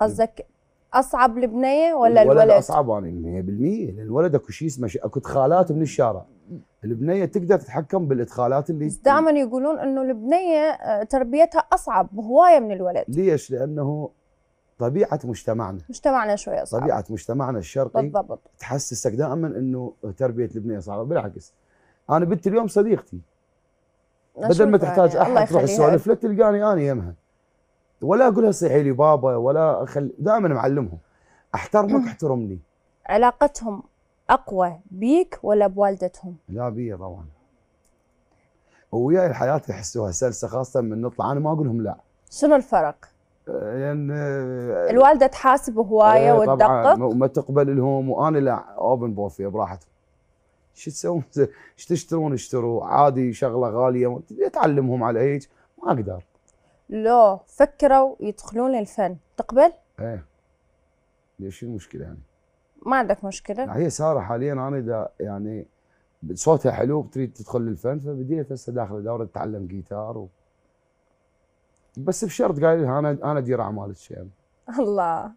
قصدك اصعب البنيه ولا الولد؟ الولد اصعب انا 100% الولد اكو شيء اسمه اكو ادخالات من الشارع البنيه تقدر تتحكم بالادخالات اللي بس دائما يقولون انه البنيه آه، تربيتها اصعب هوايه من الولد ليش؟ لانه طبيعه مجتمعنا مجتمعنا شويه صعب طبيعه مجتمعنا الشرقي بالضبط تحسسك دائما انه تربيه البنيه صعبه بالعكس انا بنت اليوم صديقتي بدل ما تحتاج يعني. احد تروح تسولف لك تلقاني انا يمها ولا اقولها صيحي لي بابا ولا اخلي دائما معلمهم احترمك احترمني علاقتهم اقوى بيك ولا بوالدتهم؟ لا بي طبعا وياي الحياه يحسوها سلسه خاصه من نطلع انا ما اقول لهم لا شنو الفرق؟ لان آه، يعني آه، الوالده تحاسب هوايه إيه، وتدقق وما تقبل لهم وانا لا اوبن بوفيه براحتهم شو تسوون؟ شو تشترون اشتروا عادي شغله غاليه تعلمهم على هيك ما اقدر لو فكروا يدخلون للفن تقبل؟ ايه ليش المشكلة يعني؟ ما عندك مشكلة؟ هي سارة حاليا انا اذا يعني صوتها حلو بتريد تدخل للفن فبديت هسه داخله دورة تتعلم جيتار و... بس بشرط قايل لها انا انا ادير اعمالك يعني الله